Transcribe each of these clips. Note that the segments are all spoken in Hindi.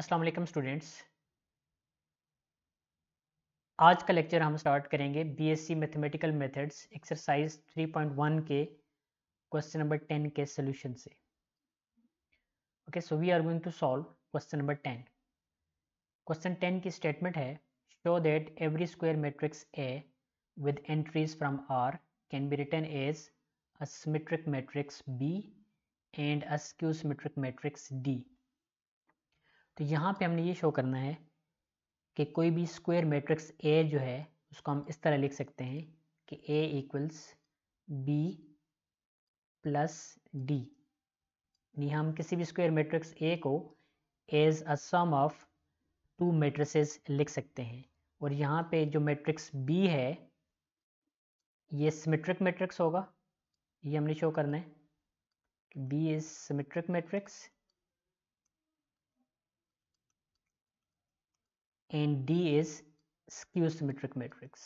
असलम स्टूडेंट्स आज का लेक्चर हम स्टार्ट करेंगे बीएससी मैथमेटिकल मेथड्स एक्सरसाइज 3.1 के क्वेश्चन नंबर 10 के सोल्यूशन से okay so we are going to solve question number 10 question 10 की स्टेटमेंट है show that every square matrix A with entries from R can be written as a symmetric matrix B and a symmetric matrix D तो यहाँ पे हमने ये शो करना है कि कोई भी स्क्वायर मैट्रिक्स ए जो है उसको हम इस तरह लिख सकते हैं कि A equals B plus D यानी हम किसी भी स्क्वायर मैट्रिक्स ए को as a sum of two matrices लिख सकते हैं और यहाँ पे जो मैट्रिक्स बी है ये सिमेट्रिक मैट्रिक्स होगा ये हमने शो करना है B is symmetric matrix and D is skew symmetric matrix.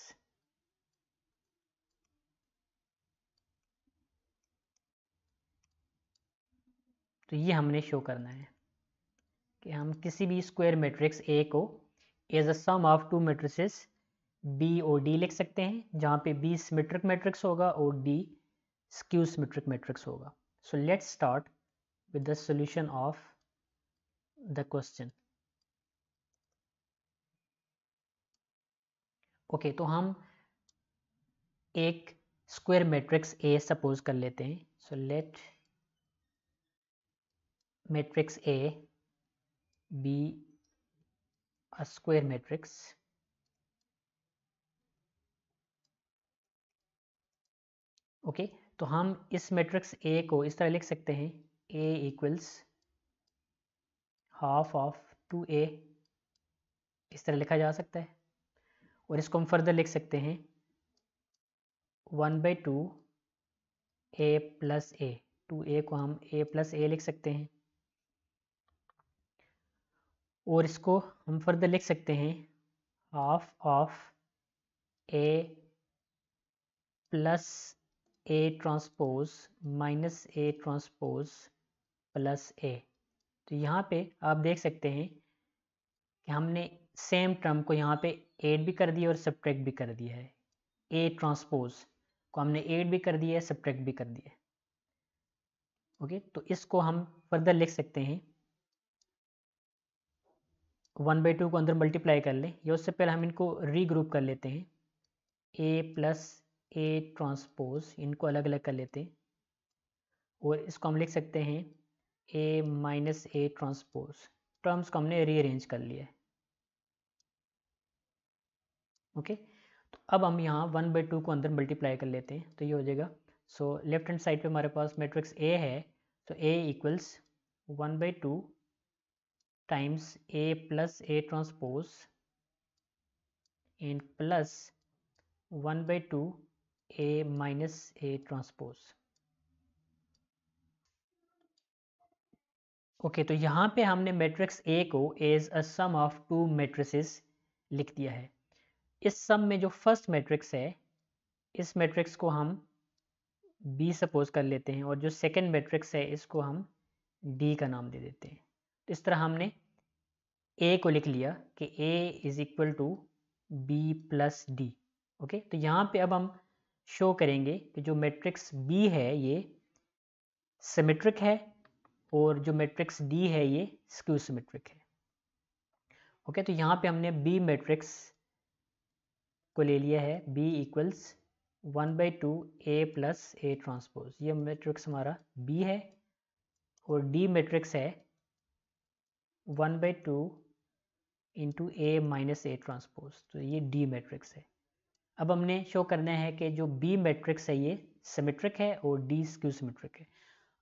तो ये हमने शो करना है कि हम किसी भी स्क्वायर मैट्रिक्स ए को as a sum of two matrices B और डी लिख सकते हैं जहाँ पे बी सिमेट्रिक मैट्रिक्स होगा और डी स्क्यू सिमेट्रिक मैट्रिक्स होगा so let's start with the solution of the question okay तो हम एक स्क्वायर मैट्रिक्स ए सपोज कर लेते हैं so let matrix A be a square matrix okay okay, तो हम इस मैट्रिक्स ए को इस तरह लिख सकते हैं A equals half of two A इस तरह लिखा जा सकता है और इसको हम फर्दर लिख सकते हैं one by two A plus A to A को हम ए प्लस ए लिख सकते हैं और इसको हम फर्दर लिख सकते हैं half of A plus A transpose minus A transpose plus A तो यहाँ पे आप देख सकते हैं कि हमने सेम टर्म को यहाँ पे एड भी कर दिया और सब्ट्रैक्ट भी कर दिया है ए ट्रांसपोज को हमने एड भी कर दिया है सब्ट्रैक्ट भी कर दिया ओके तो इसको हम फर्दर लिख सकते हैं वन बाई टू को अंदर मल्टीप्लाई कर लें या उससे पहले हम इनको रीग्रुप कर लेते हैं ए प्लस ए ट्रांसपोज इनको अलग अलग कर लेते हैं और इसको हम लिख सकते हैं A minus A transpose terms को हमने रीअरेंज कर लिया है ओके तो अब हम यहाँ वन बाई टू को अंदर मल्टीप्लाई कर लेते हैं तो ये हो जाएगा सो लेफ्ट हैंड साइड पे हमारे पास मैट्रिक्स ए है तो A equals one by two times A plus A transpose and plus one by two A minus A transpose okay तो यहाँ पे हमने मैट्रिक्स ए को as a sum of two matrices लिख दिया है इस सम में जो फर्स्ट मैट्रिक्स है इस मैट्रिक्स को हम बी सपोज कर लेते हैं और जो सेकेंड मैट्रिक्स है इसको हम डी का नाम दे देते हैं तो इस तरह हमने ए को लिख लिया कि A is equal to B plus D okay तो यहाँ पे अब हम शो करेंगे कि जो मैट्रिक्स बी है ये सिमेट्रिक है और जो मैट्रिक्स डी है ये स्क्यू सिमेट्रिक है ओके तो यहाँ पे हमने बी मैट्रिक्स को ले लिया है B equals one by two A plus A transpose ये मैट्रिक्स हमारा B है और D मैट्रिक्स है one by two into A minus A transpose तो ये डी मैट्रिक्स है अब हमने शो करना है कि जो बी मैट्रिक्स है ये सिमेट्रिक है और डी स्क्यू सिमेट्रिक है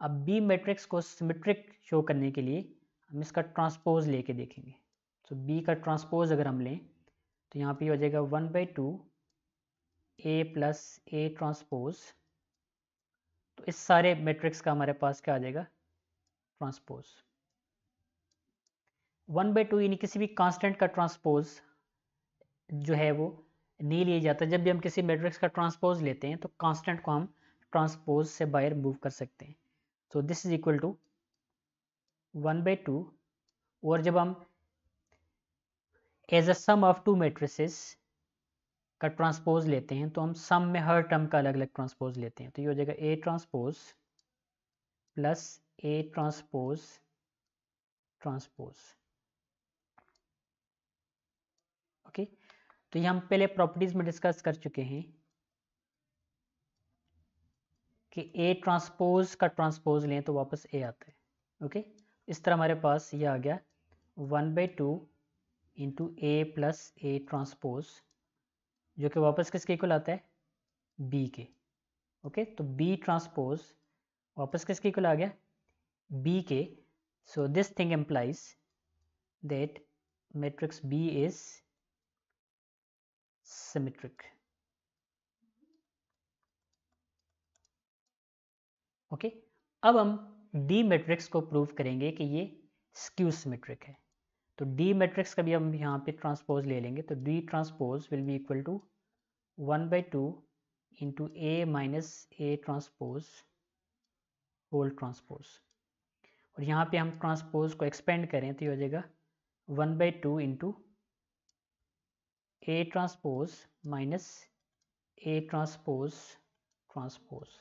अब बी मैट्रिक्स को सिमेट्रिक शो करने के लिए हम इसका ट्रांसपोज लेके देखेंगे तो बी का ट्रांसपोज अगर हम लें तो यहाँ पे हो जाएगा one by two A plus A transpose तो इस सारे मैट्रिक्स का हमारे पास क्या आ जाएगा ट्रांसपोज वन बाई टू यानी किसी भी कांस्टेंट का ट्रांसपोज जो है वो नहीं लिया जाता जब भी हम किसी मैट्रिक्स का ट्रांसपोज लेते हैं तो कांस्टेंट को हम ट्रांसपोज से बाहर मूव कर सकते हैं so this is equal to one by two और जब हम as a sum of two matrices का ट्रांसपोज लेते हैं तो हम सम में हर टर्म का अलग अलग ट्रांसपोज लेते हैं तो ये हो जाएगा A transpose plus A transpose transpose okay तो ये हम पहले प्रॉपर्टीज में डिस्कस कर चुके हैं कि ए ट्रांसपोज का ट्रांसपोज लें तो वापस ए आता है ओके इस तरह हमारे पास ये आ गया one by two into A plus A transpose जो कि वापस किसके इक्वल आता है बी के ओके तो बी ट्रांसपोज वापस किसके इक्वल आ गया बी के so this thing implies that matrix B is symmetric okay अब हम डी मैट्रिक्स को प्रूव करेंगे कि ये स्क्यू सिमेट्रिक है तो डी मैट्रिक्स का भी हम यहाँ पे ट्रांसपोज ले लेंगे तो D transpose will be equal to one by two into A minus A transpose whole transpose और यहाँ पे हम ट्रांसपोज को एक्सपेंड करें तो ये हो जाएगा one by two into A transpose minus A transpose transpose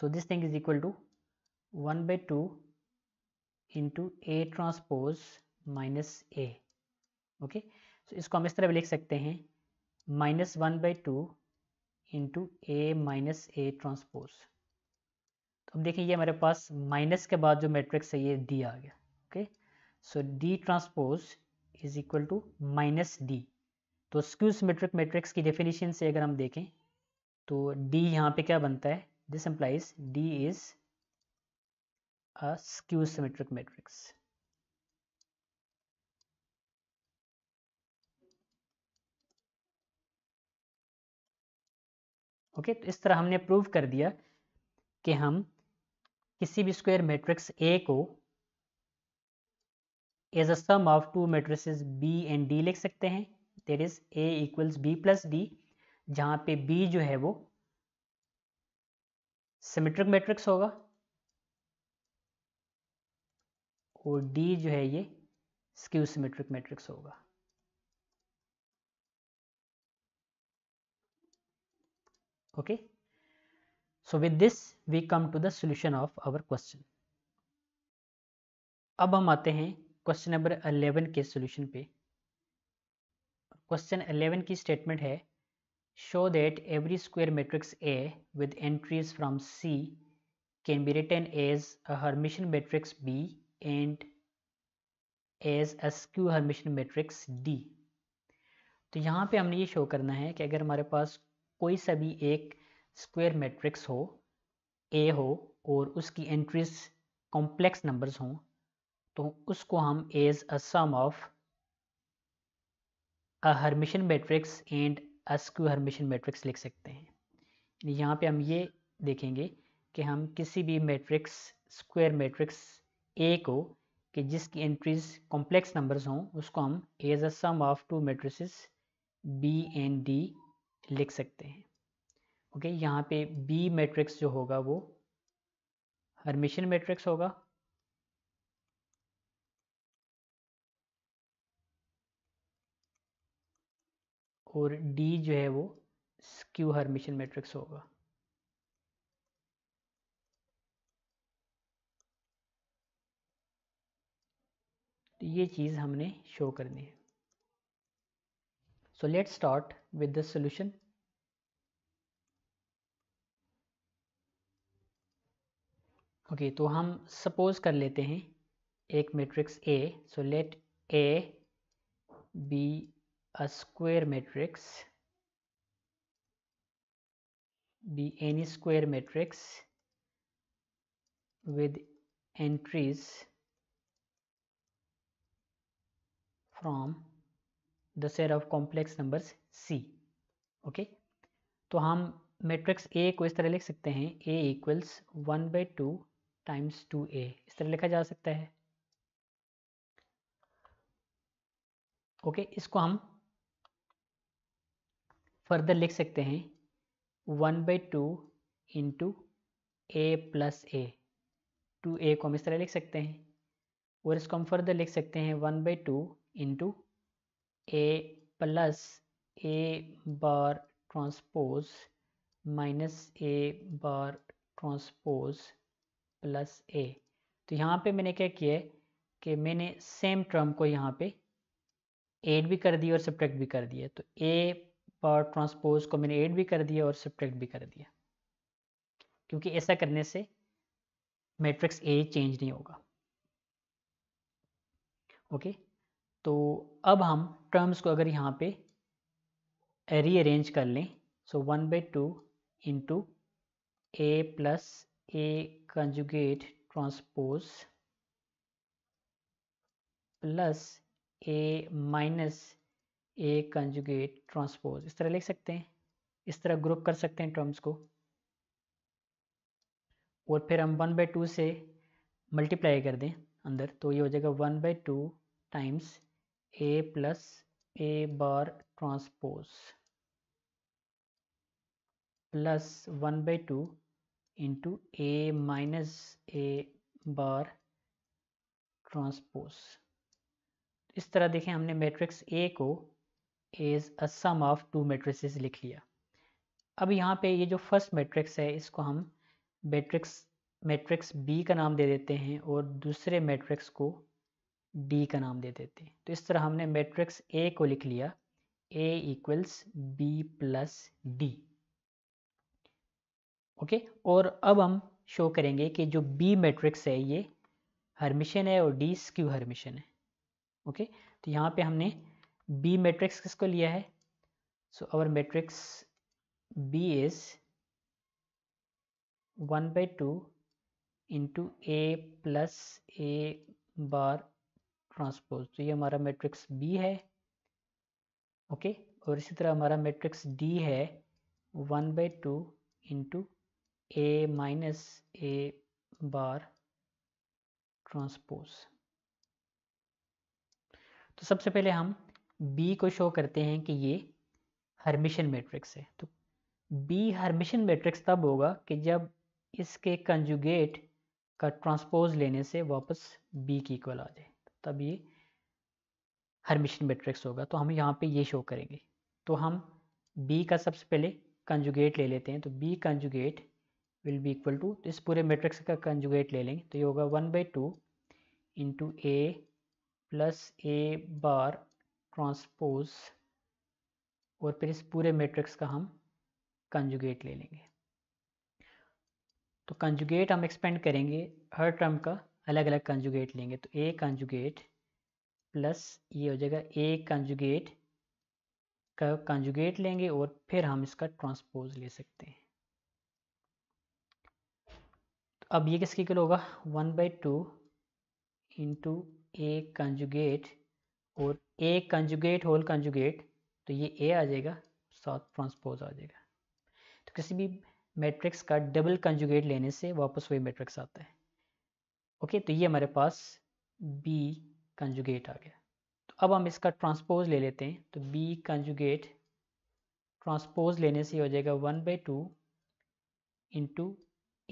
so this thing is equal to one by two into A transpose minus A okay तो इसको हम इस तरह भी लिख सकते हैं minus one by two into A minus A transpose तो अब देखिए ये हमारे पास माइनस के बाद जो मैट्रिक्स है ये डी आ गया okay so D transpose is equal to minus D तो स्क्यू सिमेट्रिक मैट्रिक्स की डेफिनेशन से अगर हम देखें तो डी यहाँ पे क्या बनता है this implies D is a skew symmetric matrix. Okay okay, तो इस तरह हमने प्रूव कर दिया कि हम किसी भी स्क्वायर मैट्रिक्स ए को as a sum of two matrices B and D लिख सकते हैं there is A equals B plus D जहां पे बी जो है वो सिमेट्रिक मैट्रिक्स होगा और डी जो है ये स्क्यू सिमेट्रिक मैट्रिक्स होगा okay so with this we come to the solution of our question अब हम आते हैं क्वेश्चन नंबर 11 के सॉल्यूशन पे क्वेश्चन 11 की स्टेटमेंट है show that every square matrix A with entries from C can be written as a Hermitian matrix B and as skew Hermitian matrix D तो यहाँ पे हमने ये शो करना है कि अगर हमारे पास कोई सा भी एक स्क्वायर मैट्रिक्स हो ए हो और उसकी एंट्रीज कॉम्प्लेक्स नंबर्स हों तो उसको हम as a sum of a Hermitian matrix and a skew Hermitian matrix लिख सकते हैं यहाँ पे हम ये देखेंगे कि हम किसी भी मैट्रिक्स स्क्वायर मैट्रिक्स ए को कि जिसकी एंट्रीज कॉम्प्लेक्स नंबर्स हों उसको हम as a sum of two matrices B and D लिख सकते हैं ओके okay, यहाँ पे बी मैट्रिक्स जो होगा वो हरमिशन मैट्रिक्स होगा और डी जो है वो स्क्यू हरमिशन मैट्रिक्स होगा तो ये चीज़ हमने शो करनी है so let start with the solution okay तो हम सपोज कर लेते हैं एक matrix A so let A be a square matrix B any square matrix with entries from the set of complex numbers C okay तो हम मैट्रिक्स ए को इस तरह लिख सकते हैं A equals one by two times two A इस तरह लिखा जा सकता है ओके okay? इसको हम फर्दर लिख सकते हैं one by two into A plus A to A को हम इस तरह लिख सकते हैं और इसको हम फर्दर लिख सकते हैं one by two into A plus A bar transpose minus A bar transpose plus A तो यहाँ पे मैंने क्या किया है कि मैंने सेम टर्म को यहाँ पे एड भी कर दिया और सब्ट्रैक्ट भी कर दिया तो ए बार ट्रांसपोज को मैंने एड भी कर दिया और सब्ट्रैक्ट भी कर दिया क्योंकि ऐसा करने से मैट्रिक्स ए चेंज नहीं होगा ओके okay? तो अब हम टर्म्स को अगर यहाँ पे रीअरेंज कर लें so one by two into A plus A conjugate transpose plus A minus A conjugate transpose इस तरह लिख सकते हैं इस तरह ग्रुप कर सकते हैं टर्म्स को और फिर हम वन बाई टू से मल्टीप्लाई कर दें अंदर तो ये हो जाएगा one by two times A plus A bar transpose plus one by two into A minus A bar transpose इस तरह देखें हमने मैट्रिक्स ए को as a sum of two matrices लिख लिया अब यहाँ पे ये जो फर्स्ट मैट्रिक्स है इसको हम मैट्रिक्स मैट्रिक्स बी का नाम दे देते हैं और दूसरे मैट्रिक्स को डी का नाम दे देते तो इस तरह हमने मैट्रिक्स ए को लिख लिया A equals B plus D okay और अब हम शो करेंगे कि जो बी मैट्रिक्स है ये हरमिशन है और डी स्क्यू हरमिशन है ओके तो यहाँ पे हमने बी मैट्रिक्स किसको लिया है so our matrix B is one by two into A plus A bar transpose तो ये हमारा मैट्रिक्स बी है ओके और इसी तरह हमारा मैट्रिक्स डी है one by two into A minus A bar transpose तो सबसे पहले हम बी को शो करते हैं कि ये हर्मिशन मैट्रिक्स है तो बी हर्मिशन मैट्रिक्स तब होगा कि जब इसके कंजुगेट का ट्रांसपोज लेने से वापस बी की इक्वल आ जाए तब ये हरमिशन मैट्रिक्स होगा तो हम यहाँ पे ये शो करेंगे तो हम बी का सबसे पहले कंजुगेट ले लेते हैं तो B conjugate will be equal to तो इस पूरे मैट्रिक्स का कंजुगेट ले लेंगे तो ये होगा one by two into A plus A bar transpose और फिर इस पूरे मैट्रिक्स का हम कंजुगेट ले लेंगे तो कंजुगेट हम एक्सपेंड करेंगे हर टर्म का अलग अलग कंजुगेट लेंगे तो ए कंजुगेट प्लस ये हो जाएगा ए कंजुगेट का कंजुगेट लेंगे और फिर हम इसका ट्रांसपोज ले सकते हैं तो अब ये किसके कल होगा one by two into A conjugate और ए कंजुगेट होल कंजुगेट तो ये ए आ जाएगा साथ ट्रांसपोज आ जाएगा तो किसी भी मैट्रिक्स का डबल कंजुगेट लेने से वापस वही मैट्रिक्स आता है ओके तो ये हमारे पास बी कंजुगेट आ गया तो अब हम इसका ट्रांसपोज ले लेते हैं तो बी कंजुगेट ट्रांसपोज लेने से हो जाएगा one by two into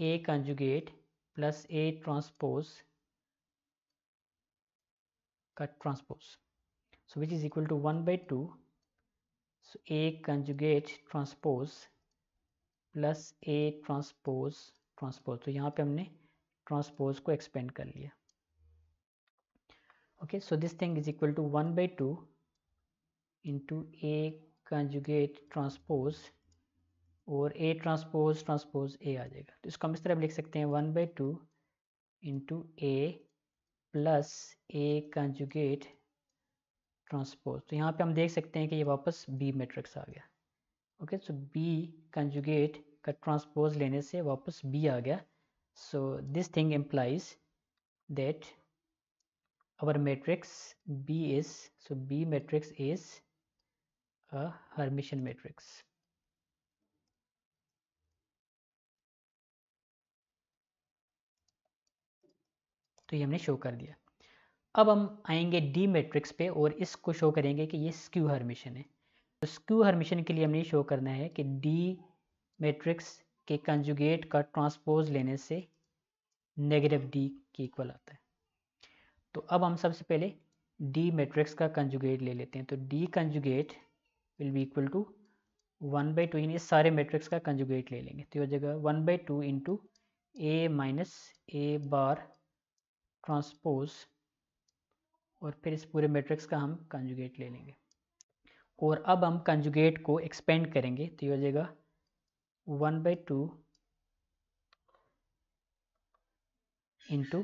A conjugate plus A transpose का transpose so which is equal to one by two so A conjugate transpose plus A transpose transpose तो यहाँ पे हमने ट्रांसपोज को एक्सपेंड कर लिया okay so this thing is equal to one by two into A conjugate transpose और ए ट्रांसपोज ट्रांसपोज ए आ जाएगा तो इसको हम इस तरह लिख सकते हैं one by two into A plus A conjugate transpose तो यहाँ पे हम देख सकते हैं कि ये वापस बी मैट्रिक्स आ गया ओके सो बी कंजुगेट का ट्रांसपोज लेने से वापस बी आ गया so this thing implies that our matrix B is so B matrix is a Hermitian matrix तो ये हमने शो कर दिया अब हम आएंगे डी मैट्रिक्स पे और इसको शो करेंगे कि ये स्क्यू हर्मिशन है तो स्क्यू हर्मिशन के लिए हमने शो करना है कि डी मैट्रिक्स के कंजुगेट का ट्रांसपोज लेने से नेगेटिव डी के इक्वल आता है तो अब हम सबसे पहले डी मैट्रिक्स का कंजुगेट ले लेते हैं तो D conjugate will be equal to one by two इन सारे मैट्रिक्स का कंजुगेट ले लेंगे तो यह जगह one by two into A minus A bar transpose और फिर इस पूरे मैट्रिक्स का हम कंजुगेट ले लेंगे और अब हम कंजुगेट को एक्सपेंड करेंगे तो यह हो जाएगा one by two into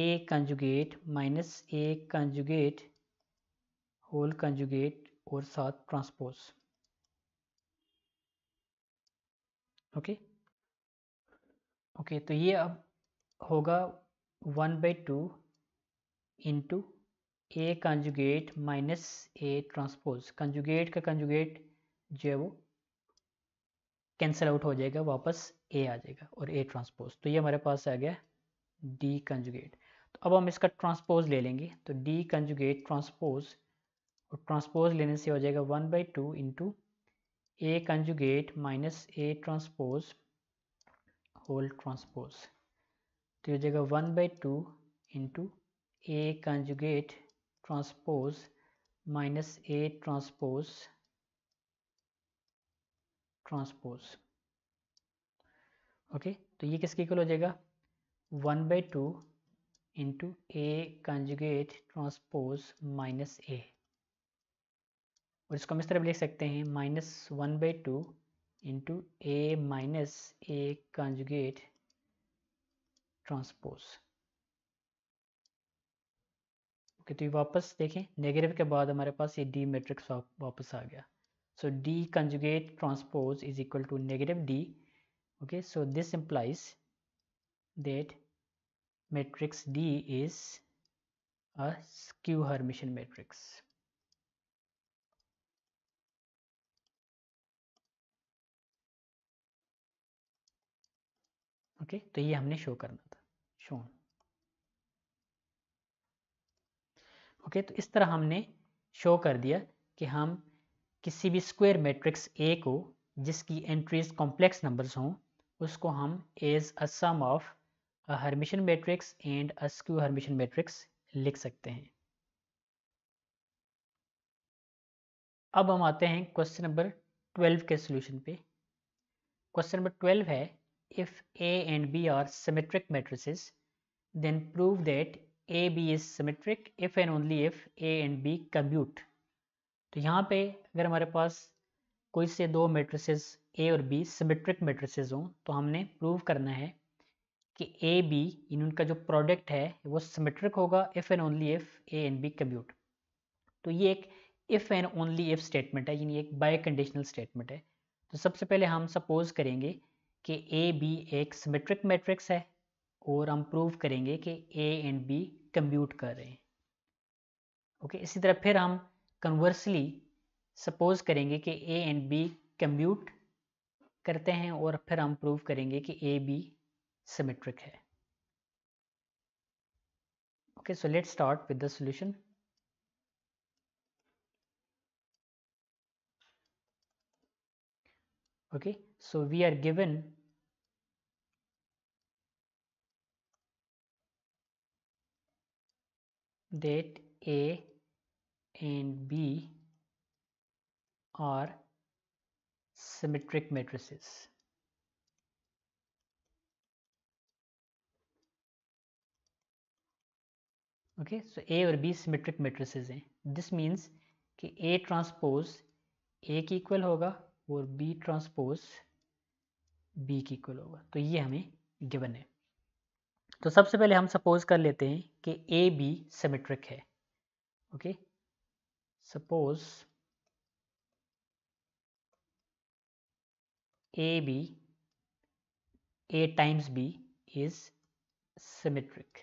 A conjugate minus A conjugate whole conjugate और साथ ट्रांसपोज ओके ओके तो ये अब होगा one by two into A conjugate minus A transpose conjugate का कंजुगेट जो है वो कैंसिल आउट हो जाएगा वापस ए आ जाएगा और ए ट्रांसपोज तो ये हमारे पास आ गया डी कंजुगेट तो अब हम इसका ट्रांसपोज ले लेंगे तो डी कंजुगेट ट्रांसपोज और ट्रांसपोज लेने से हो जाएगा one by two into A conjugate minus A transpose whole transpose तो ये हो जाएगा one by two into A conjugate transpose minus A transpose transpose okay तो ये किसके इक्वल हो जाएगा one by two into A conjugate transpose minus A और इसको हम इस तरह भी लिख सकते हैं minus one by two into A minus A conjugate transpose okay तो ये वापस देखें नेगेटिव के बाद हमारे पास ये डी मैट्रिक्स वापस आ गया So D conjugate transpose is equal to negative D. Okay, so this implies that matrix D is a skew Hermitian matrix. Okay okay, तो ये हमने शो करना था शोन ओके okay, तो इस तरह हमने शो कर दिया कि हम किसी भी स्क्वायर मैट्रिक्स ए को जिसकी एंट्रीज कॉम्प्लेक्स नंबर्स हों उसको हम as a sum of a Hermitian matrix and a skew Hermitian matrix लिख सकते हैं अब हम आते हैं क्वेश्चन नंबर ट्वेल्व के सोल्यूशन पे क्वेश्चन नंबर ट्वेल्व है if A and B are symmetric matrices prove that A B is symmetric if and only if A and B commute तो यहाँ पे अगर हमारे पास कोई से दो मेट्रिसेस ए और बी सिमेट्रिक मेट्रिसेस हों तो हमने प्रूव करना है कि ए बी इन उनका जो प्रोडक्ट है वो सिमेट्रिक होगा if and only if A and B commute तो ये एक if and only if statement है यानी एक बाय कंडीशनल स्टेटमेंट है तो सबसे पहले हम सपोज करेंगे कि ए बी एक सिमेट्रिक मैट्रिक्स है और हम प्रूव करेंगे कि ए एंड बी कम्यूट कर रहे हैं ओके इसी तरह फिर हम कन्वर्सली सपोज करेंगे कि ए एंड बी कम्यूट करते हैं और फिर हम प्रूव करेंगे कि ए बी सिमेट्रिक है okay so let start with the solution okay so we are given that A and B are symmetric matrices. Okay so A और बी सिमेट्रिक मेट्रिसेस हैं दिस मीन्स कि ए ट्रांसपोज ए की इक्वल होगा और बी ट्रांसपोज बी की इक्वल होगा तो ये हमें गिवन है तो सबसे पहले हम सपोज कर लेते हैं कि ए बी सिमेट्रिक है okay okay? suppose AB A times B is symmetric.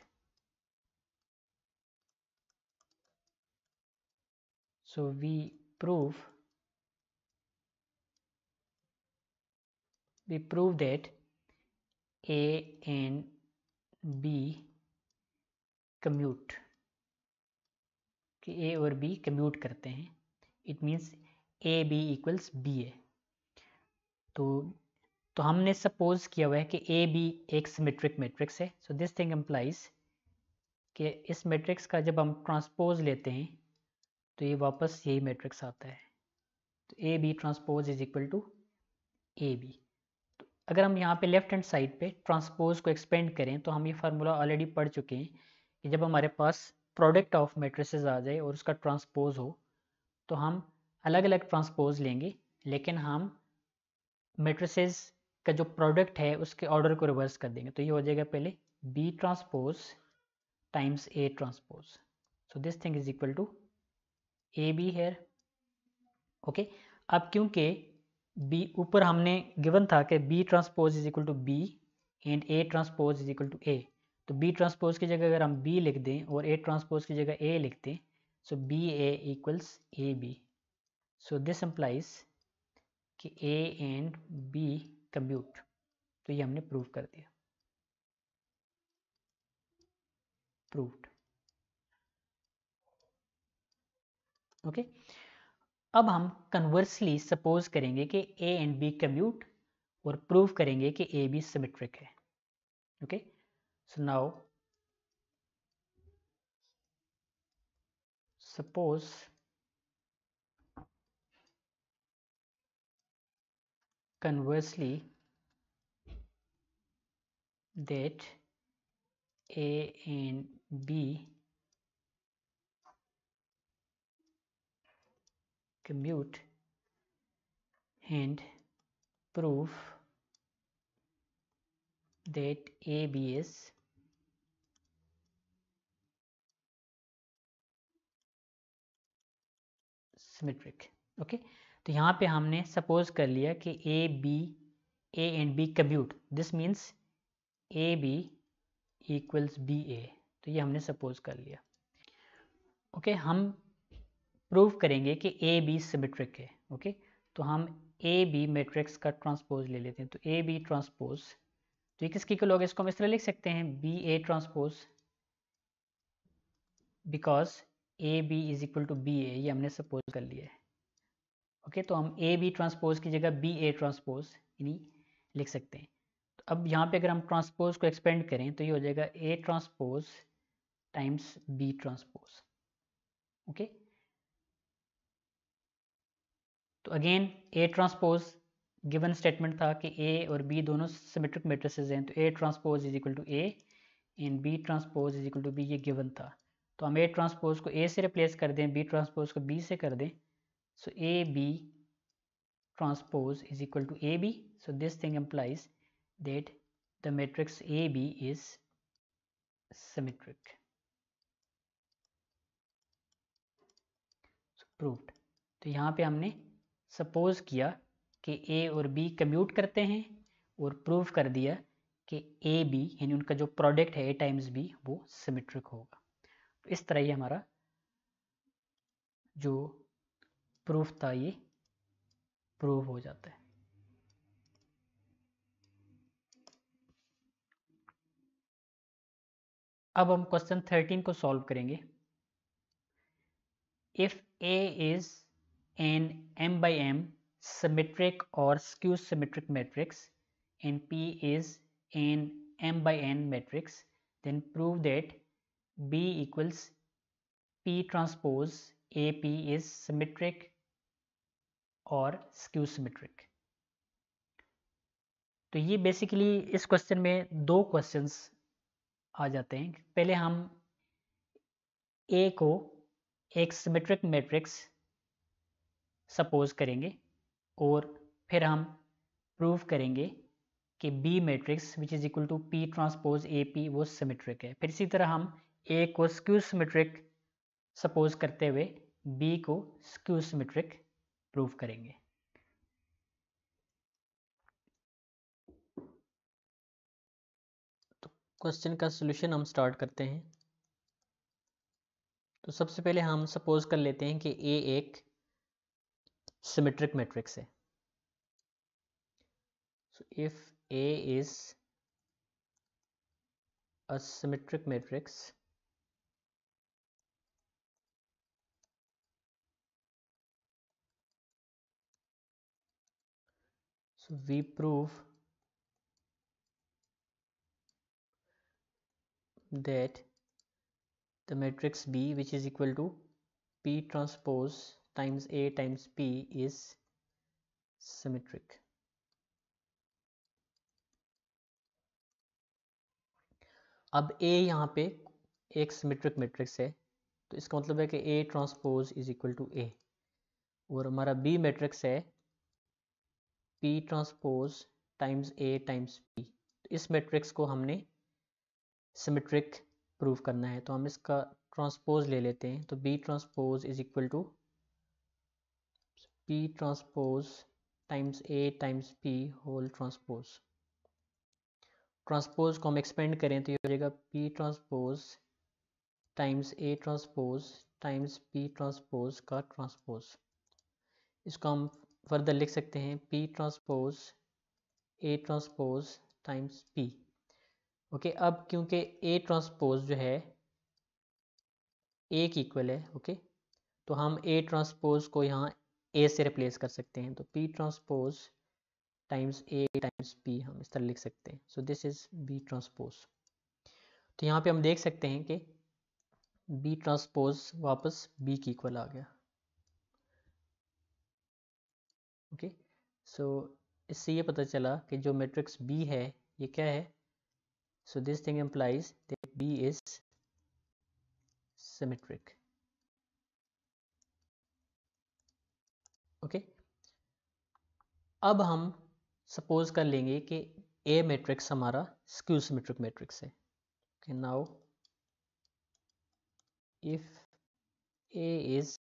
So we prove we prove that A and B commute. कि ए और बी कम्यूट करते हैं it means A B equals B A तो तो हमने सपोज किया हुआ है कि ए बी एक सिमेट्रिक मैट्रिक्स है सो दिस थिंग एम्प्लाइज कि इस मैट्रिक्स का जब हम ट्रांसपोज लेते हैं तो ये वापस यही मैट्रिक्स आता है तो A B transpose is equal to A B तो अगर हम यहाँ पे लेफ्ट हैंड साइड पे ट्रांसपोज को एक्सपेंड करें तो हम ये फार्मूला ऑलरेडी पढ़ चुके हैं कि जब हमारे पास प्रोडक्ट ऑफ मेट्रिसेस आ जाए और उसका ट्रांसपोज हो तो हम अलग अलग ट्रांसपोज लेंगे लेकिन हम मेट्रिसेस का जो प्रोडक्ट है उसके ऑर्डर को रिवर्स कर देंगे तो ये हो जाएगा पहले B transpose times A transpose so this thing is equal to A B here okay अब क्योंकि बी ऊपर हमने गिवन था कि B transpose is equal to B and A transpose is equal to A तो बी ट्रांसपोज की जगह अगर हम बी लिख दें और ए ट्रांसपोज की जगह ए लिख दें so B A equals A B so this implies कि ए एंड बी कंप्यूट तो ये हमने प्रूव कर दिया प्रूव्ड ओके okay? अब हम कन्वर्सली सपोज करेंगे कि ए एंड बी कम्यूट और प्रूव करेंगे कि ए बी सिमेट्रिक है okay okay? So now suppose conversely that A and B commute and prove that AB is symmetric okay तो यहाँ पे हमने सपोज कर लिया कि A B A and B commute this means A B equals B A तो ये हमने सपोज कर लिया ओके okay, हम प्रूव करेंगे कि ए बी सिमेट्रिक है ओके okay? तो हम ए बी मेट्रिक्स का ट्रांसपोज ले लेते हैं तो ए बी ट्रांसपोज तो ये किसकी को लोग इसको हम इस तरह लिख सकते हैं B A transpose because A B is equal to B A ये हमने सपोज कर लिया है ओके तो हम ए बी ट्रांसपोज की जगह बी ए ट्रांसपोज यानी लिख सकते हैं तो अब यहाँ पे अगर हम ट्रांसपोज को एक्सपेंड करें तो ये हो जाएगा A transpose times B transpose okay तो again A transpose given statement था कि ए और बी दोनों सिमेट्रिक मेट्रिसेस हैं तो A transpose is equal to A and B transpose is equal to B ये गिवन था तो हम ए ट्रांसपोज को ए से रिप्लेस कर दें बी ट्रांसपोज को बी से कर दें so A B transpose is equal to A B so this thing implies that the matrix A B is symmetric proved तो यहाँ पे हमने सपोज किया कि ए और बी कम्यूट करते हैं और प्रूव कर दिया कि ए बी यानी उनका जो प्रोडक्ट है ए टाइम्स बी वो सिमेट्रिक होगा इस तरह ही हमारा जो प्रूफ था ये प्रूव हो जाता है अब हम क्वेश्चन थर्टीन को सॉल्व करेंगे if A is an m by m symmetric और skew symmetric matrix and P is an m by n matrix then prove that B equals P transpose AP is symmetric और स्क्यू सिमेट्रिक तो ये बेसिकली इस क्वेश्चन में दो क्वेश्चंस आ जाते हैं पहले हम ए को एक सिमेट्रिक मैट्रिक्स सपोज करेंगे और फिर हम प्रूव करेंगे कि B matrix which is equal to P transpose A P वो सिमेट्रिक है फिर इसी तरह हम ए को स्क्यू सिमेट्रिक सपोज करते हुए बी को स्क्यू सिमेट्रिक प्रूव करेंगे तो क्वेश्चन का सोल्यूशन हम स्टार्ट करते हैं तो सबसे पहले हम सपोज कर लेते हैं कि ए एक सिमेट्रिक मैट्रिक्स है so if A is a symmetric matrix So we prove that the matrix B which is equal to P transpose times A times P is symmetric. अब A यहाँ पे एक सिमेट्रिक मैट्रिक्स है तो इसका मतलब है कि A transpose is equal to A और हमारा B मैट्रिक्स है P transpose times A times P तो इस मैट्रिक्स को हमने सिमेट्रिक प्रूव करना है तो हम इसका ट्रांसपोज ले लेते हैं तो B transpose is equal to P transpose times A times P whole transpose transpose को हम एक्सपेंड करें तो ये हो जाएगा P transpose times A transpose times P transpose का ट्रांसपोज इसको हम फर्दर लिख सकते हैं P transpose A transpose times P okay अब क्योंकि ए ट्रांसपोज जो है ए की इक्वल है ओके तो हम ए ट्रांसपोज को यहाँ ए से रिप्लेस कर सकते हैं तो P transpose times A times P हम इस तरह लिख सकते हैं so this is B transpose तो यहाँ पे हम देख सकते हैं कि बी ट्रांसपोज वापस बी की इक्वल आ गया ओके सो इससे ये पता चला कि जो मैट्रिक्स बी है ये क्या है so this thing implies B is symmetric okay अब हम सपोज कर लेंगे कि ए मैट्रिक्स हमारा स्क्यू सिमेट्रिक मैट्रिक्स है okay now if A is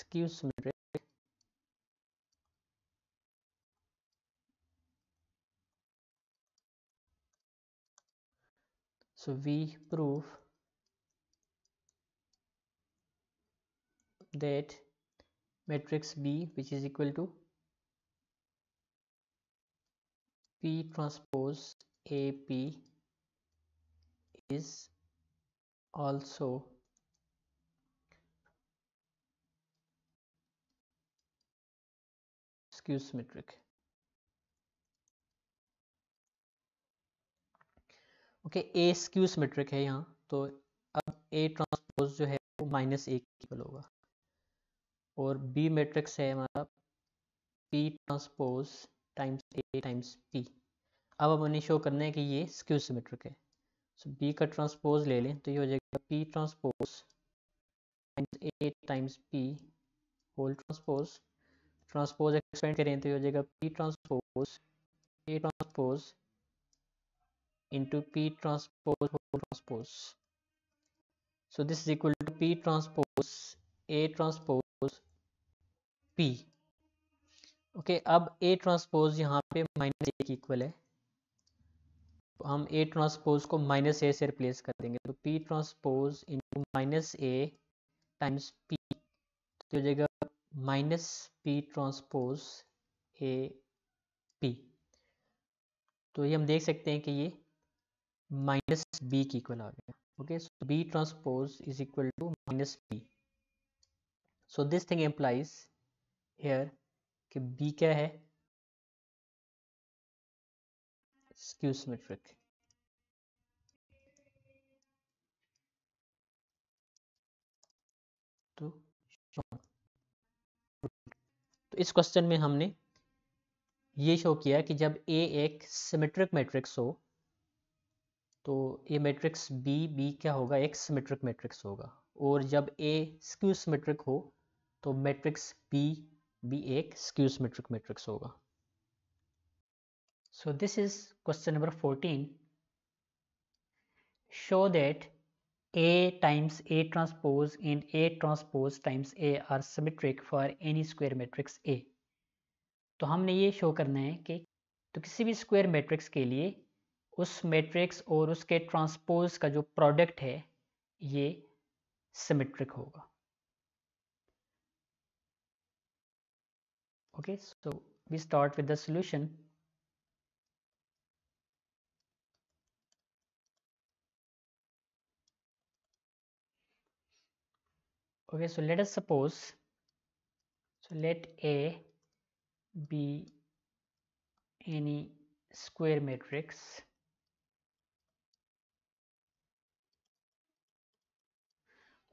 skew symmetric so we prove that matrix B which is equal to P transpose AP is also skew symmetric क्योंकि ए स्क्यू सिमेट्रिक है यहाँ तो अब ए ट्रांसपोज जो है वो माइनस ए इक्वल होगा और बी मैट्रिक्स है हमारा P transpose times A times P अब हम उन्हें शो करना है कि ये स्क्यू सिमेट्रिक है सो बी का ट्रांसपोज ले लें तो ये हो जाएगा P transpose times A times P whole transpose transpose expand करें तो ये हो जाएगा P transpose A transpose into P transpose whole transpose. So this is equal to P transpose A transpose P. Okay okay, अब A ट्रांसपोज यहाँ पे माइनस ए इक्वल है तो हम A ट्रांसपोज को माइनस ए से रिप्लेस कर देंगे तो P transpose into minus A times P तो जाएगा minus P transpose A P तो ये हम देख सकते हैं कि ये माइनस बी की इक्वल आ गया okay so B transpose is equal to minus B so this thing implies here कि बी क्या है स्क्यूसमेट्रिक तो, तो इस क्वेश्चन में हमने ये शो किया कि जब ए एक सिमेट्रिक मैट्रिक्स हो तो ये मैट्रिक्स बी बी क्या होगा एक सिमेट्रिक मैट्रिक्स होगा और जब ए स्क्यू सिमेट्रिक हो तो मैट्रिक्स बी बी एक स्क्यू सिमेट्रिक मैट्रिक्स होगा so this is question number fourteen show that A times A transpose in A transpose times A are symmetric for any square matrix A तो हमने ये शो करना है कि तो किसी भी स्क्वेयर मैट्रिक्स के लिए उस मैट्रिक्स और उसके ट्रांसपोज का जो प्रोडक्ट है ये सिमेट्रिक होगा okay so we start with the solution okay so let us suppose so let A be any square matrix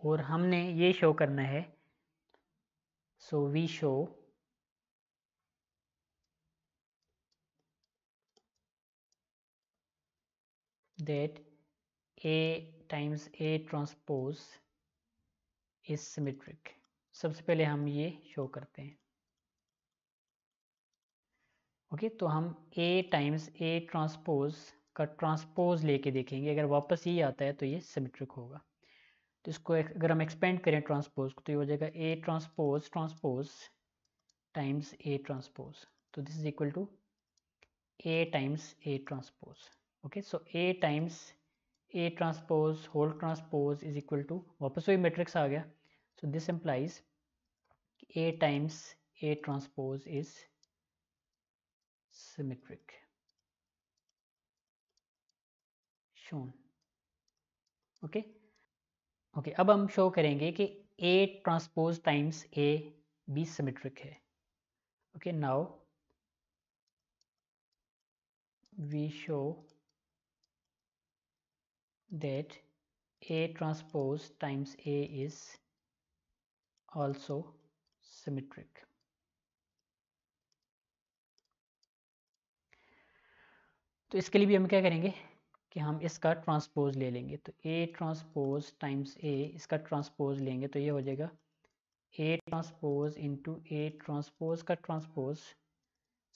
और हमने ये शो करना है so we show that A times A transpose is symmetric सबसे पहले हम ये शो करते हैं ओके okay, तो हम ए टाइम्स ए ट्रांसपोज का ट्रांसपोज लेके देखेंगे अगर वापस ये आता है तो ये सिमेट्रिक होगा तो इसको अगर हम एक्सपेंड करें ट्रांसपोज को तो ये हो जाएगा A transpose transpose times A transpose तो this is equal to A times A transpose okay so A times A transpose whole transpose is equal to वापस वही मेट्रिक्स आ गया so this implies A times A transpose is symmetric shown okay okay okay अब हम शो करेंगे कि A transpose times A B symmetric है okay now we show that A transpose times A is also symmetric तो इसके लिए भी हम क्या करेंगे कि हम इसका ट्रांसपोज ले लेंगे तो ए ट्रांसपोज टाइम्स ए इसका ट्रांसपोज लेंगे तो ये हो जाएगा A transpose into A transpose का transpose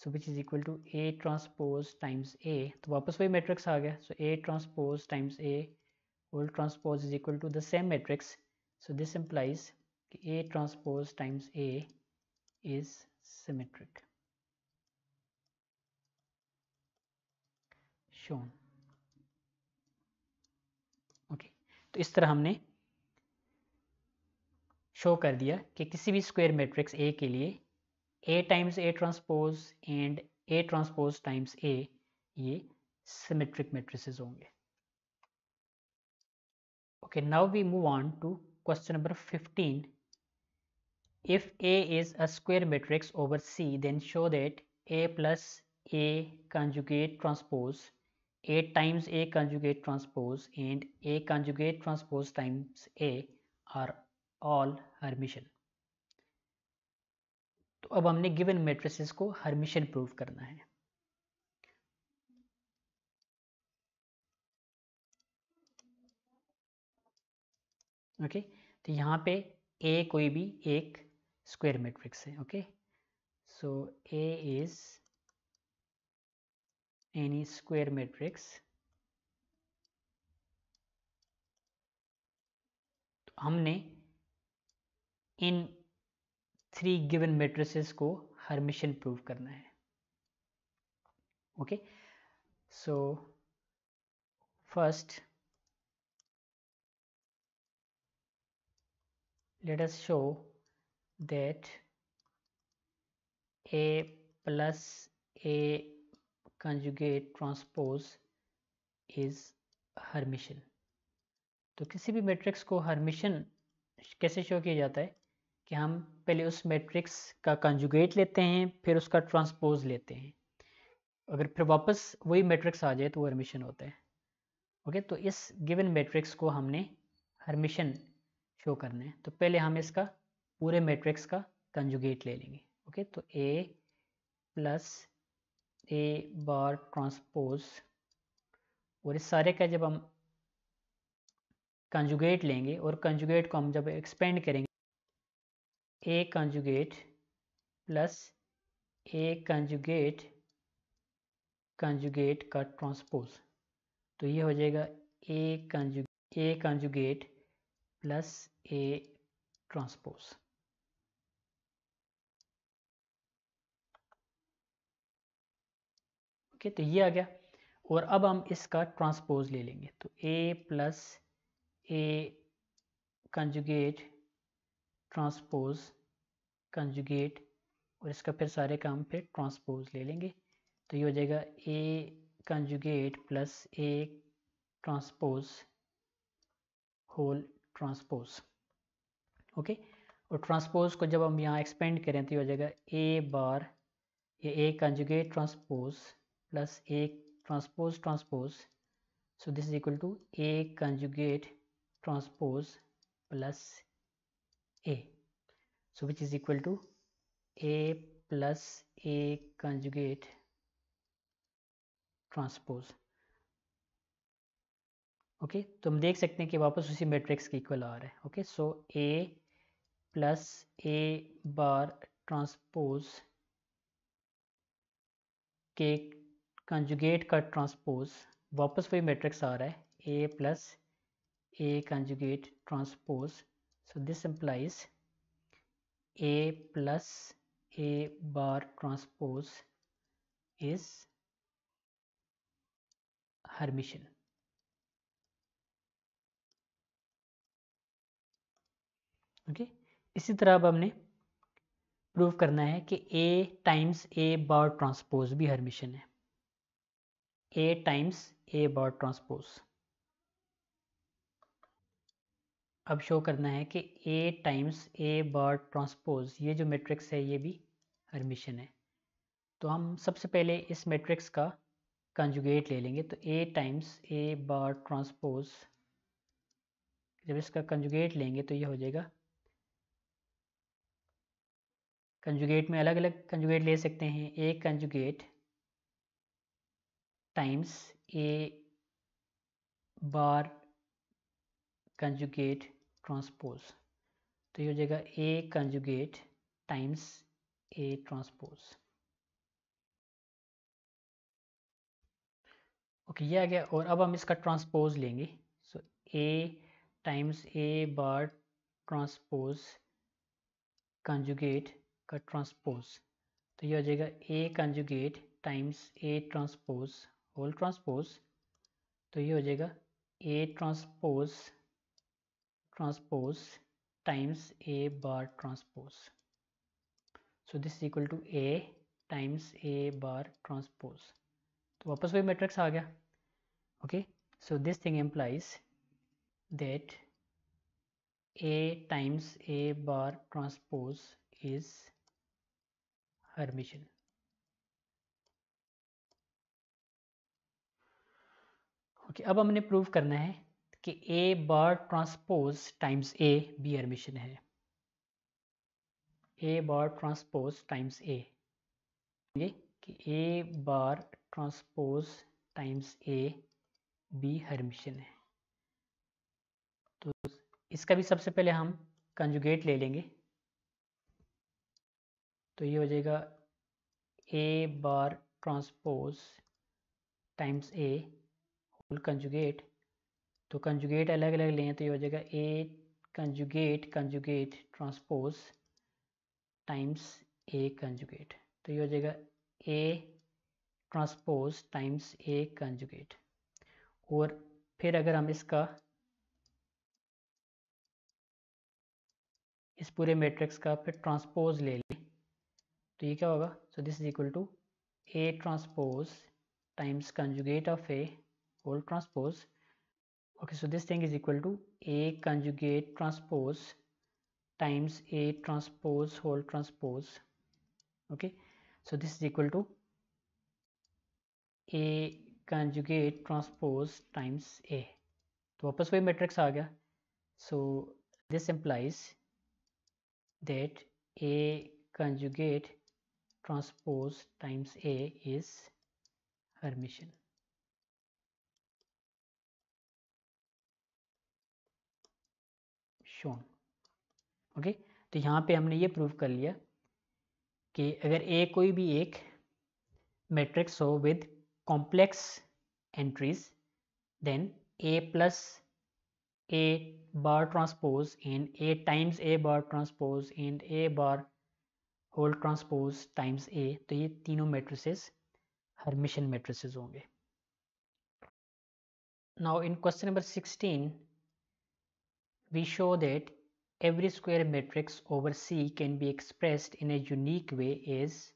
so which is equal to A transpose times A तो वापस वही मैट्रिक्स आ गया so A transpose times A whole transpose is equal to the same matrix so this implies कि A transpose times A is symmetric shown तो इस तरह हमने शो कर दिया कि किसी भी स्क्वायर मेट्रिक्स ए के लिए A times A transpose and A transpose times A ये सिमेट्रिक मैट्रिसेस होंगे okay now we move on to question number fifteen if A is a square matrix over C then show that A plus A conjugate transpose A times A conjugate transpose and A conjugate transpose times A are all Hermitian. तो अब हमने गिवन मैट्रिसेस को हर्मिशन प्रूव करना है ओके okay? तो यहाँ पे ए कोई भी एक स्क्वायर मैट्रिक्स है okay so A is any square matrix तो हमने इन थ्री गिवन मेट्रिसेस को हरमिशन प्रूव करना है okay so first let us show that A plus A conjugate transpose is Hermitian तो किसी भी मैट्रिक्स को हरमिशन कैसे शो किया जाता है कि हम पहले उस मैट्रिक्स का कंजुगेट लेते हैं फिर उसका ट्रांसपोज लेते हैं अगर फिर वापस वही मैट्रिक्स आ जाए तो वो हरमिशन होता है ओके तो इस गिवन मैट्रिक्स को हमने हरमिशन शो करना है तो पहले हम इसका पूरे मैट्रिक्स का कंजुगेट ले लेंगे ओके तो A plus A bar transpose और इस सारे का जब हम कंजुगेट लेंगे और कंजुगेट को हम जब एक्सपेंड करेंगे A conjugate plus A conjugate conjugate का ट्रांसपोज तो ये हो जाएगा A conjugate A conjugate plus A transpose ठीक है तो ये आ गया और अब हम इसका ट्रांसपोज ले लेंगे तो A plus A conjugate transpose conjugate और इसका फिर सारे काम फिर ट्रांसपोज ले लेंगे तो ये हो जाएगा A conjugate plus A transpose whole transpose okay और ट्रांसपोज को जब हम यहाँ एक्सपेंड करें तो ये हो जाएगा ए बार ये A conjugate transpose plus A transpose transpose. So this is equal to A conjugate transpose plus A. So which is equal to A plus A conjugate transpose okay तो हम देख सकते हैं कि वापस उसी मैट्रिक्स की इक्वल आ रहा है okay so A plus A bar transpose के कंजुगेट का ट्रांसपोज वापस वही मैट्रिक्स आ रहा है A plus A conjugate transpose so this implies A plus A bar transpose is Hermitian okay okay? इसी तरह अब हमने प्रूव करना है कि A times A bar transpose भी मिशन है a times A bar transpose अब शो करना है कि a times A bar transpose ये जो मैट्रिक्स है ये भी हरमिशन है तो हम सबसे पहले इस मैट्रिक्स का कंजुगेट ले लेंगे तो a times A bar transpose जब इसका कंजुगेट लेंगे तो ये हो जाएगा कंजुगेट में अलग अलग कंजुगेट ले सकते हैं एक conjugate times a bar conjugate transpose तो ये हो जाएगा A conjugate times A transpose okay ये आ गया और अब हम इसका ट्रांसपोज लेंगे so A times A bar transpose conjugate का ट्रांसपोज तो ये हो जाएगा A conjugate times A transpose whole transpose तो ये हो जाएगा A transpose transpose times A bar transpose so this equal to A times A bar transpose तो वापस वही मैट्रिक्स आ गया okay so this thing implies that A times A bar transpose is Hermitian okay अब हमने प्रूव करना है कि A bar transpose times A बी एडमिशन है A bar transpose times A कि A bar transpose times A बी हरमिशन है तो इसका भी सबसे पहले हम कंजुगेट ले लेंगे तो ये हो जाएगा A bar transpose times A full conjugate तो कंजुगेट अलग अलग लें तो ये हो जाएगा A conjugate conjugate transpose times A conjugate तो ये हो जाएगा A transpose times A conjugate और फिर अगर हम इसका इस पूरे मैट्रिक्स का फिर ट्रांसपोज ले लें तो ये क्या होगा so this is equal to A transpose times conjugate of A Whole transpose okay so this thing is equal to a conjugate transpose times a transpose whole transpose okay so this is equal to a conjugate transpose times a तो वापस way matrix आ So, this implies that a conjugate transpose times a is Hermitian shown okay तो यहाँ पे हमने ये प्रूव कर लिया कि अगर ए कोई भी एक मैट्रिक्स हो with complex entries then A plus A bar transpose and A times A bar transpose and A bar whole transpose times A तो ये तीनों मेट्रिसेस हर मिशन मेट्रिसेस होंगे now in question number sixteen We show that every square matrix over C can be expressed in a unique way as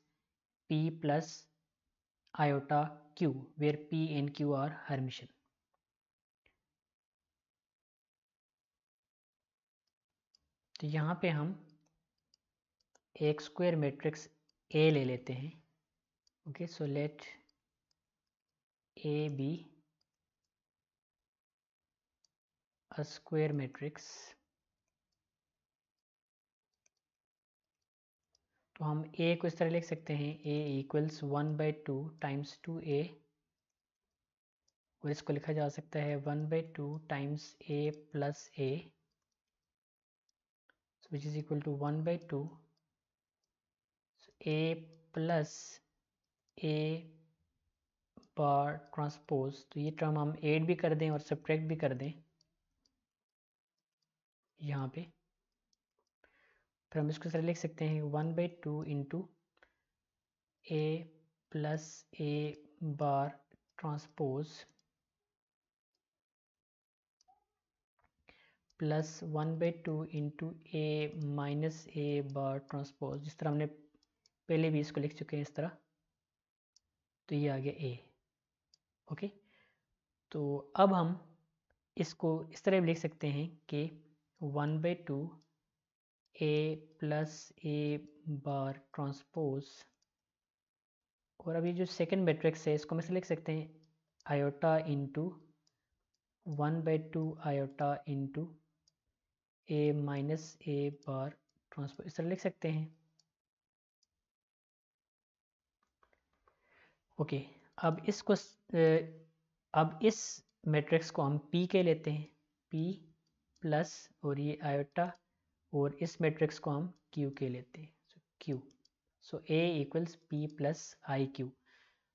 P plus iota Q where P and Q are Hermitian. तो यहाँ पे हम एक स्क्वायर मैट्रिक्स ए ले लेते हैं okay so let A be a square matrix तो हम A को इस तरह लिख सकते हैं A equals one by two times two a और इसको लिखा जा सकता है one by two times a plus a so which is equal to one by two so a plus a bar transpose तो ये टर्म हम ऐड भी कर दें और सब्ट्रैक्ट भी कर दें यहाँ पे फिर हम इसको सर लिख सकते हैं one by two into A plus A bar transpose plus one by two into A minus A bar transpose जिस तरह हमने पहले भी इसको लिख चुके हैं इस तरह तो ये आ गया ए ओके तो अब हम इसको इस तरह भी लिख सकते हैं कि one by two A plus A bar transpose और अभी जो सेकेंड मैट्रिक्स है इसको मैं से लिख सकते हैं iota into one by two iota into A minus A bar transpose इस तरह लिख सकते हैं ओके अब इसको अब इस मैट्रिक्स को हम पी के लेते हैं पी प्लस और ये आयोटा और इस मैट्रिक्स को हम क्यू के लेते हैं so Q so A equals P plus I Q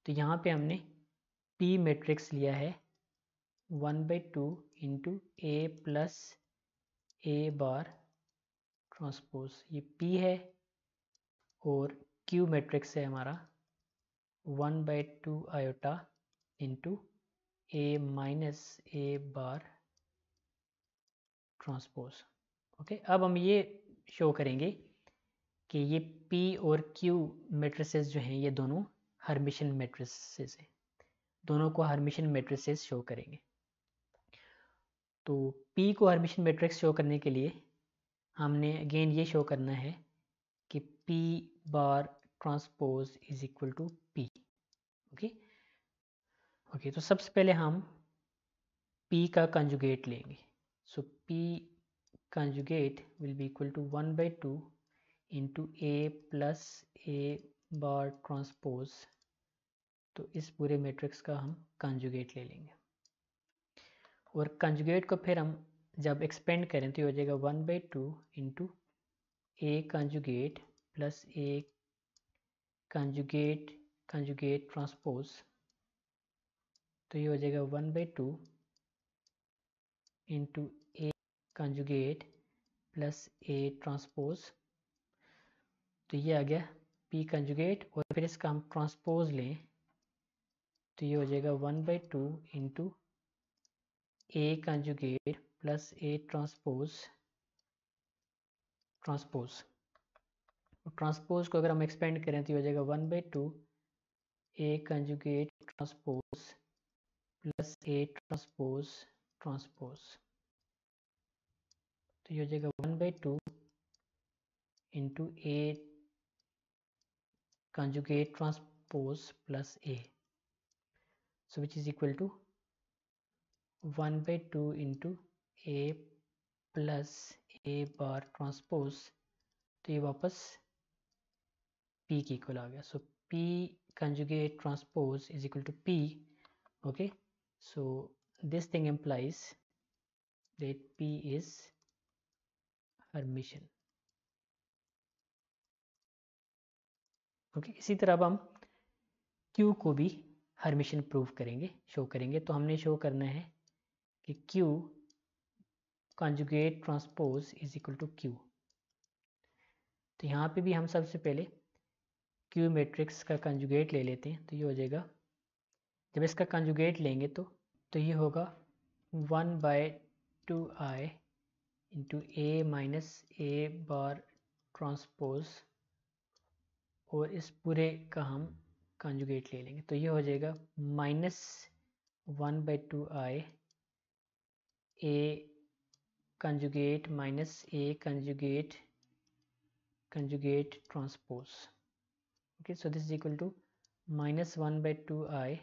तो यहाँ पे हमने पी मैट्रिक्स लिया है one by two into A plus A bar transpose ये पी है और क्यू मैट्रिक्स है हमारा one by two iota into A minus A bar transpose okay अब हम ये शो करेंगे कि ये पी और क्यू मेट्रिसेस जो हैं ये दोनों हर्मिशन मेट्रिसेस हैं दोनों को हर्मिशन मेट्रिसेस शो करेंगे तो पी को हर्मिशन मेट्रिक्स शो करने के लिए हमने अगेन ये शो करना है कि P bar transpose is equal to P okay okay तो सबसे पहले हम पी का कंजुगेट लेंगे So P conjugate will be equal to 1 by 2 into A plus A bar transpose तो इस पूरे मैट्रिक्स का हम कंजुगेट ले लेंगे और कंजुगेट को फिर हम जब एक्सपेंड करें तो ये हो जाएगा one by two into A conjugate plus A conjugate conjugate transpose तो ये हो जाएगा one by two into A conjugate plus A transpose तो ये आ गया पी कंजुगेट और फिर इसका हम ट्रांसपोज लें तो ये हो जाएगा one by two into A conjugate plus A transpose transpose transpose को अगर हम एक्सपेंड करें तो ये हो जाएगा one by two A conjugate transpose plus A transpose Transpose. तो ये हो जाएगा one by two into A conjugate transpose plus a so which is equal to 1 by 2 into a plus a bar transpose तो ये वापस p के इक्वल आ गया so, p conjugate transpose is equal to p okay so this thing implies that P is Hermitian. Okay okay, इसी तरह अब हम Q को भी हरमिशन प्रूव करेंगे शो करेंगे तो हमने शो करना है कि Q conjugate transpose is equal to Q तो यहाँ पे भी हम सबसे पहले Q मैट्रिक्स का कॉन्जुगेट ले लेते हैं तो ये हो जाएगा जब इसका कॉन्जुगेट लेंगे तो तो ये होगा one by two i into A minus A bar transpose और इस पूरे का हम कंजुगेट ले लेंगे तो ये हो जाएगा minus one by two i A conjugate minus A conjugate conjugate transpose okay so this is equal to minus one by two i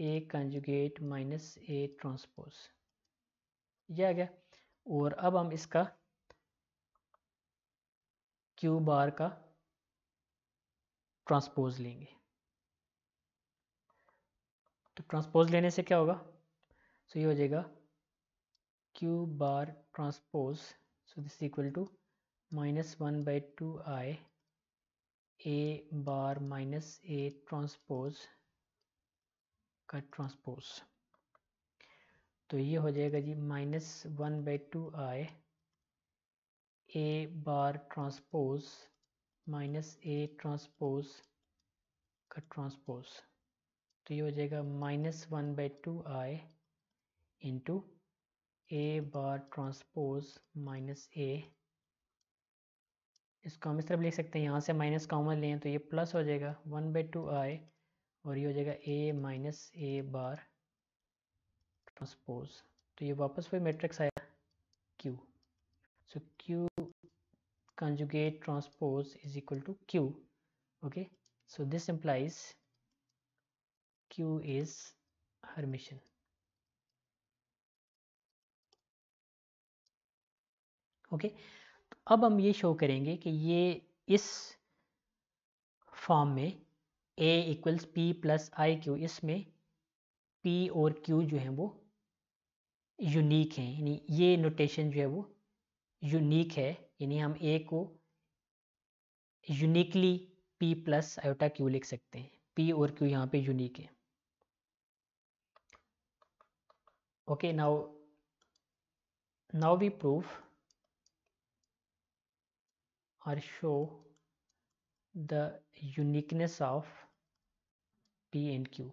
A conjugate minus A transpose ये आ गया और अब हम इसका क्यू बार का ट्रांसपोज लेंगे तो ट्रांसपोज लेने से क्या होगा सो ये हो जाएगा Q bar transpose so this equal to minus one by two i A bar minus A transpose का ट्रांसपोज तो ये हो जाएगा जी minus one by two i A bar transpose minus A transpose का ट्रांसपोज तो ये हो जाएगा minus one by two i into A bar transpose minus A इसको हम इस तरफ लिख सकते हैं यहाँ से माइनस कॉमन लें तो ये प्लस हो जाएगा वन बाई टू आई और ये हो जाएगा ए माइनस ए बार ट्रांसपोज तो ये वापस वही मैट्रिक्स आया Q so Q conjugate transpose is equal to Q okay so this implies Q is Hermitian okay अब हम ये शो करेंगे कि ये इस फॉर्म में A equals P plus I Q इसमें पी और क्यू जो है वो यूनिक हैं यानी ये नोटेशन जो है वो यूनिक है यानी हम ए को uniquely P plus iota Q लिख सकते हैं पी और क्यू यहाँ पे यूनिक है okay now now we proof or show the uniqueness of p and q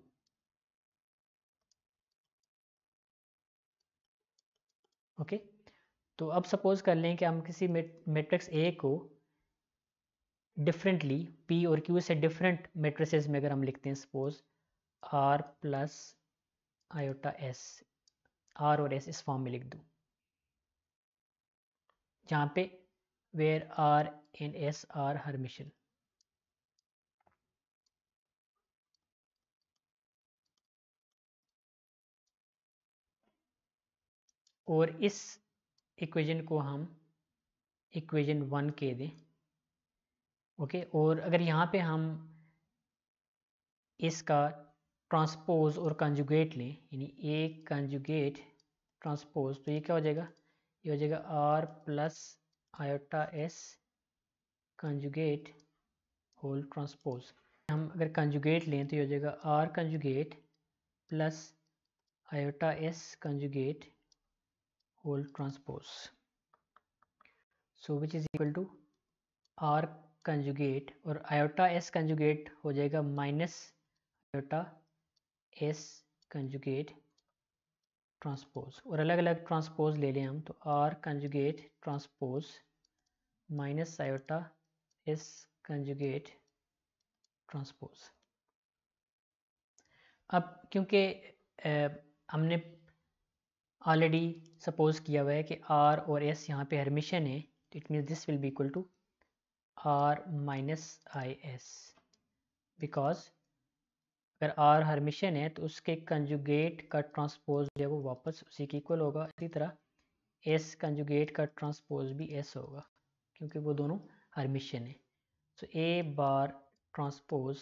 okay okay? तो अब सपोज कर लें कि हम किसी मैट्रिक्स ए को डिफरेंटली पी और क्यू से डिफरेंट मेट्रिस में अगर हम लिखते हैं suppose R plus iota S R और एस इस फॉर्म में लिख दूं जहां पे where R and S are Hermitian और इस इक्वेजन को हम इक्वेजन वन के दें ओके और अगर यहाँ पे हम इसका ट्रांसपोज और कंजुगेट लें यानी ए कंजुगेट ट्रांसपोज तो ये क्या हो जाएगा ये हो जाएगा R plus iota S conjugate whole transpose हम अगर कंजुगेट लें तो ये हो जाएगा R conjugate plus iota S conjugate whole transpose so which is equal to r conjugate or iota s conjugate ho jayega minus iota s conjugate transpose aur alag alag transpose le le hum to r conjugate transpose minus iota s conjugate transpose अब क्योंकि हमने ऑलरेडी सपोज किया हुआ है कि आर और एस यहाँ पे हरमिशन है तो it means this will be equal to R minus i S because अगर आर हरमिशन है तो उसके कंजुगेट का ट्रांसपोज जो है वो वापस उसी के इक्वल होगा इसी तरह एस कंजुगेट का ट्रांसपोज भी एस होगा क्योंकि वो दोनों हरमिशन है so A bar transpose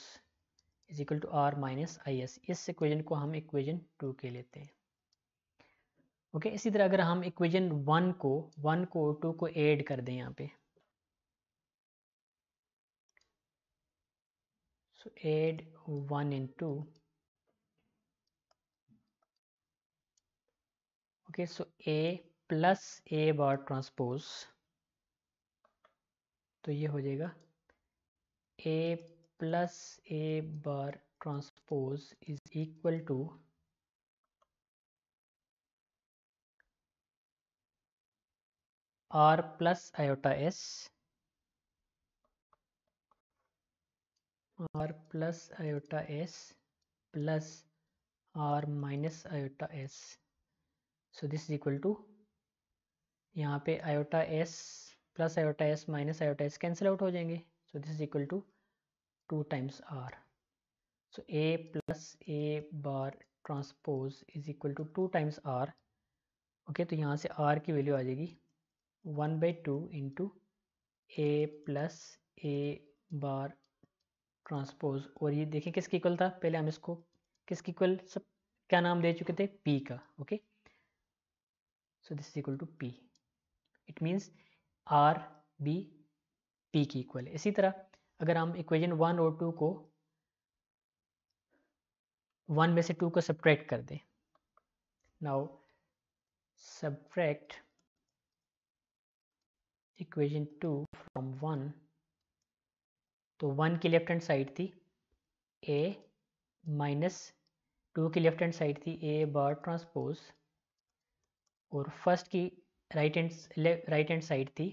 is equal to R minus i S इस इक्वेजन को हम इक्वेजन टू के लेते हैं ओके इसी तरह अगर हम इक्वेजन वन को वन को टू को ऐड कर दें यहाँ पे so add one in two okay so A plus A bar transpose तो ये हो जाएगा A plus A bar transpose is equal to r plus iota s r plus iota s plus r minus iota s so this is equal to यहाँ पे iota S plus iota S minus iota S cancel out हो जाएंगे so this is equal to two times R so A plus A bar transpose is equal to two times R okay तो यहाँ से आर की वैल्यू आ जाएगी 1 by 2 into a plus A bar transpose और ये देखिए किसके इक्वल था पहले हम इसको किसके इक्वल सब क्या नाम दे चुके थे पी का okay so this is equal to P it means R be P की इक्वल इसी तरह अगर हम इक्वेशन वन और टू को वन में से टू को सब्ट्रैक्ट कर दें now subtract equation two from one तो वन की लेफ्ट हैंड साइड थी ए माइनस टू की लेफ्ट हैंड साइड थी ए बार ट्रांसपोज और फर्स्ट की right hand right hand side थी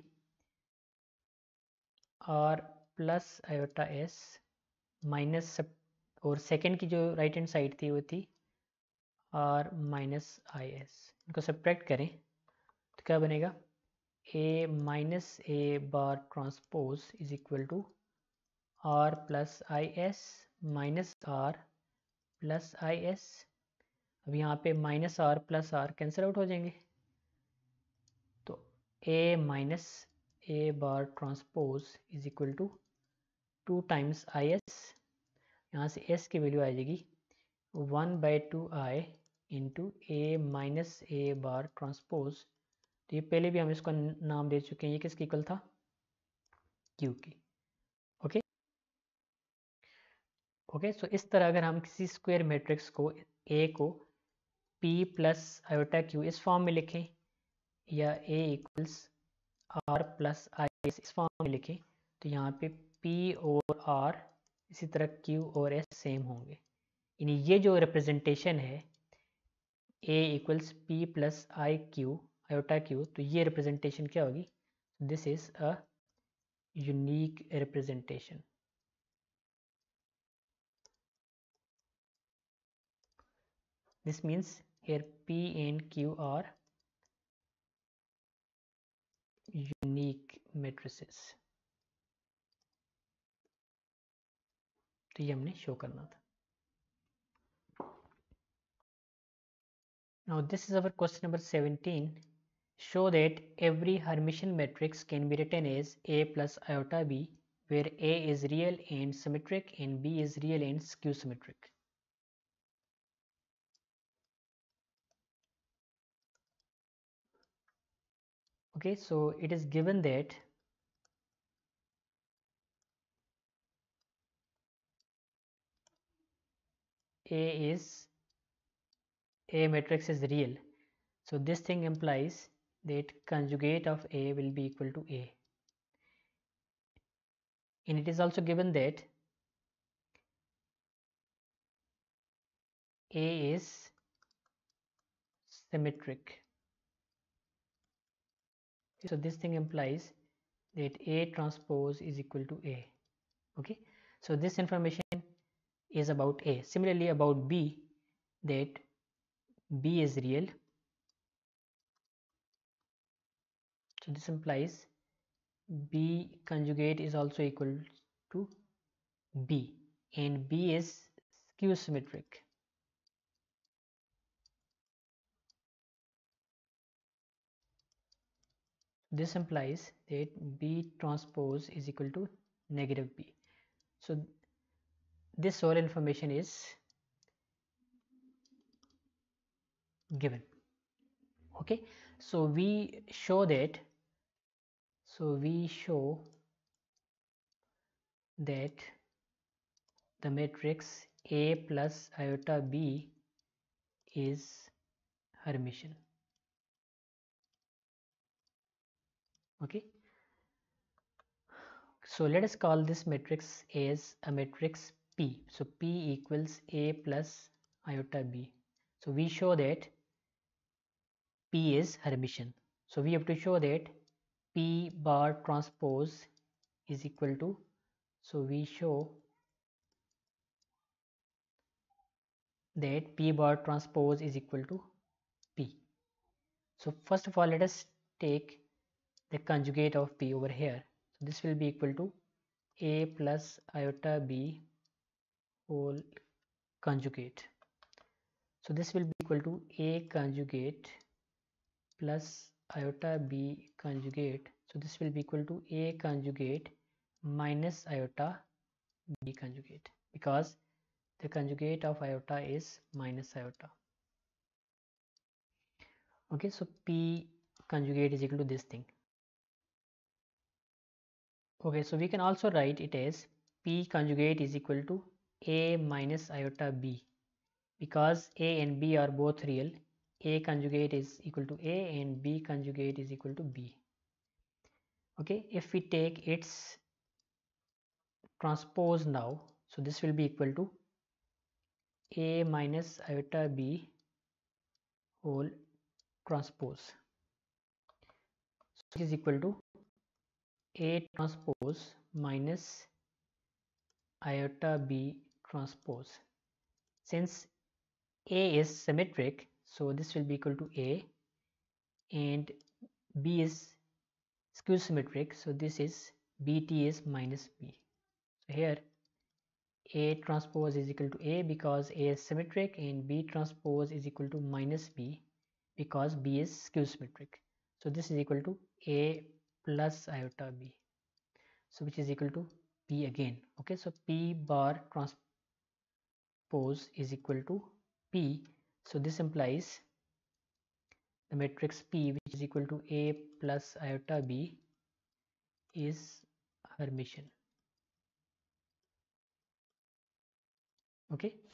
R plus iota S minus और सेकेंड की जो राइट हैंड साइड थी वो थी आर माइनस आई एस इनको सब्ट्रैक्ट करें तो क्या बनेगा a minus a bar transpose is equal to r plus is minus R plus i S अब यहाँ पे minus R plus R cancel out हो जाएंगे तो A minus A bar transpose is equal to two times i S यहाँ से एस की वैल्यू आ जाएगी one by two i into A minus A bar transpose तो ये पहले भी हम इसका नाम दे चुके हैं ये किसके इक्वल था क्यू की ओके ओके सो इस तरह अगर हम किसी स्क्वायर मैट्रिक्स को ए को पी प्लस आयोटा क्यू इस फॉर्म में लिखें या A equals R plus i इस फॉर्म में लिखें तो यहाँ पे पी और आर इसी तरह क्यू और एस सेम होंगे यानी ये जो रिप्रेजेंटेशन है A equals P plus I Q iota की तो ये रिप्रेजेंटेशन क्या होगी this is a unique representation this means here P and Q are unique matrices तो ये हमने शो करना था this is our question number seventeen Show that every Hermitian matrix can be written as A plus iota B where A is real and symmetric and B is real and skew symmetric. Okay, so it is given that A is A matrix is real. So this thing implies that conjugate of A will be equal to A. And it is also given that A is symmetric. So this thing implies that A transpose is equal to A. Okay. So this information is about A. Similarly about B that B is real this implies b conjugate is also equal to b and b is skew symmetric this implies that b transpose is equal to negative b so this all information is given okay so we show that so we show that the matrix A plus iota B is Hermitian. Okay. So let us call this matrix as a matrix P. So P equals A plus iota B. So we show that P is Hermitian. So we have to show that P bar transpose is equal to so we show that P bar transpose is equal to P. So first of all let us take the conjugate of P over here. So this will be equal to A plus iota B whole conjugate. So this will be equal to A conjugate plus iota b conjugate so this will be equal to a conjugate minus iota b conjugate because the conjugate of iota is minus iota okay so p conjugate is equal to this thing okay so we can also write it as p conjugate is equal to a minus iota b because a and b are both real a conjugate is equal to a and b conjugate is equal to b okay if we take its transpose now so this will be equal to a minus iota b whole transpose so this is equal to a transpose minus iota b transpose since a is symmetric so this will be equal to a and b is skew symmetric so this is bt is minus b so here a transpose is equal to a because a is symmetric and b transpose is equal to minus b because b is skew symmetric so this is equal to a plus iota b so which is equal to p again okay so p bar transpose is equal to p so this implies the matrix P which is equal to A plus iota B is Hermitian okay